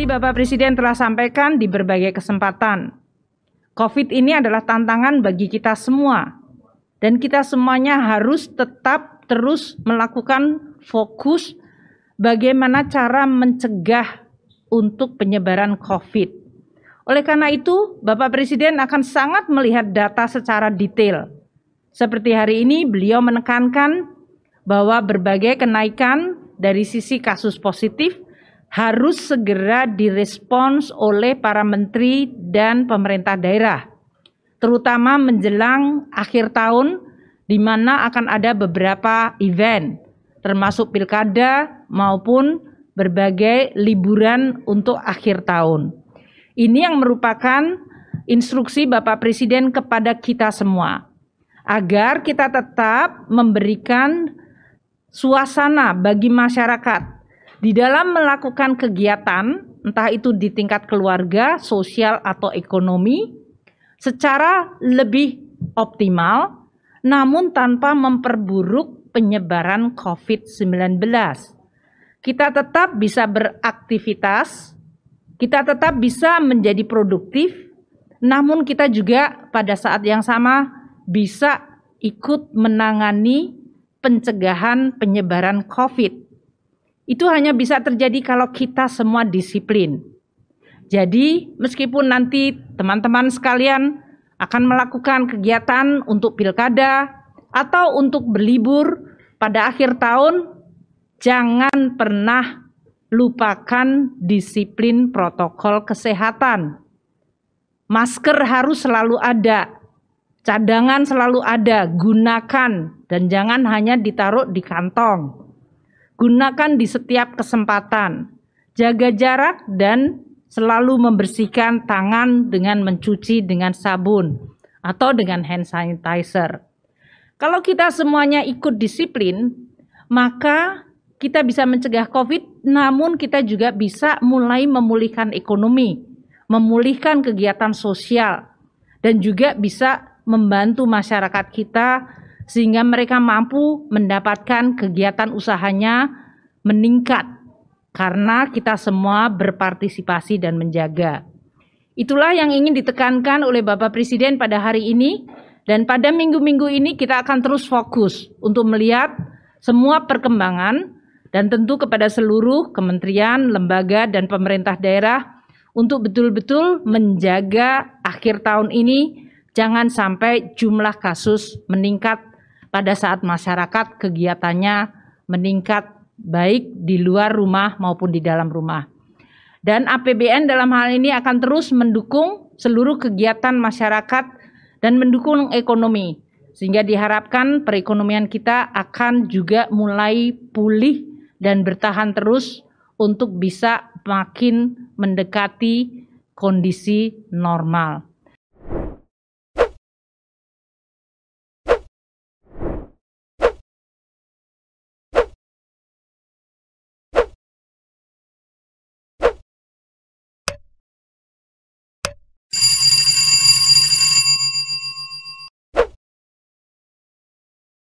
Seperti Bapak Presiden telah sampaikan di berbagai kesempatan, COVID ini adalah tantangan bagi kita semua, dan kita semuanya harus tetap terus melakukan fokus bagaimana cara mencegah untuk penyebaran COVID. Oleh karena itu, Bapak Presiden akan sangat melihat data secara detail. Seperti hari ini, beliau menekankan bahwa berbagai kenaikan dari sisi kasus positif harus segera direspons oleh para menteri dan pemerintah daerah, terutama menjelang akhir tahun di mana akan ada beberapa event termasuk pilkada maupun berbagai liburan untuk akhir tahun. Ini yang merupakan instruksi Bapak Presiden kepada kita semua agar kita tetap memberikan suasana bagi masyarakat di dalam melakukan kegiatan, entah itu di tingkat keluarga, sosial, atau ekonomi, secara lebih optimal, namun tanpa memperburuk penyebaran COVID-19. Kita tetap bisa beraktivitas, kita tetap bisa menjadi produktif, namun kita juga pada saat yang sama bisa ikut menangani pencegahan penyebaran COVID. Itu hanya bisa terjadi kalau kita semua disiplin. Jadi, meskipun nanti teman-teman sekalian akan melakukan kegiatan untuk pilkada atau untuk berlibur pada akhir tahun, jangan pernah lupakan disiplin protokol kesehatan. Masker harus selalu ada, cadangan selalu ada, gunakan dan jangan hanya ditaruh di kantong. Gunakan di setiap kesempatan. Jaga jarak dan selalu membersihkan tangan dengan mencuci dengan sabun atau dengan hand sanitizer. Kalau kita semuanya ikut disiplin, maka kita bisa mencegah COVID, namun kita juga bisa mulai memulihkan ekonomi, memulihkan kegiatan sosial, dan juga bisa membantu masyarakat kita sehingga mereka mampu mendapatkan kegiatan usahanya meningkat karena kita semua berpartisipasi dan menjaga. Itulah yang ingin ditekankan oleh Bapak Presiden pada hari ini dan pada minggu-minggu ini kita akan terus fokus untuk melihat semua perkembangan dan tentu kepada seluruh kementerian, lembaga dan pemerintah daerah untuk betul-betul menjaga akhir tahun ini jangan sampai jumlah kasus meningkat pada saat masyarakat kegiatannya meningkat baik di luar rumah maupun di dalam rumah. Dan APBN dalam hal ini akan terus mendukung seluruh kegiatan masyarakat dan mendukung ekonomi. Sehingga diharapkan perekonomian kita akan juga mulai pulih dan bertahan terus untuk bisa makin mendekati kondisi normal.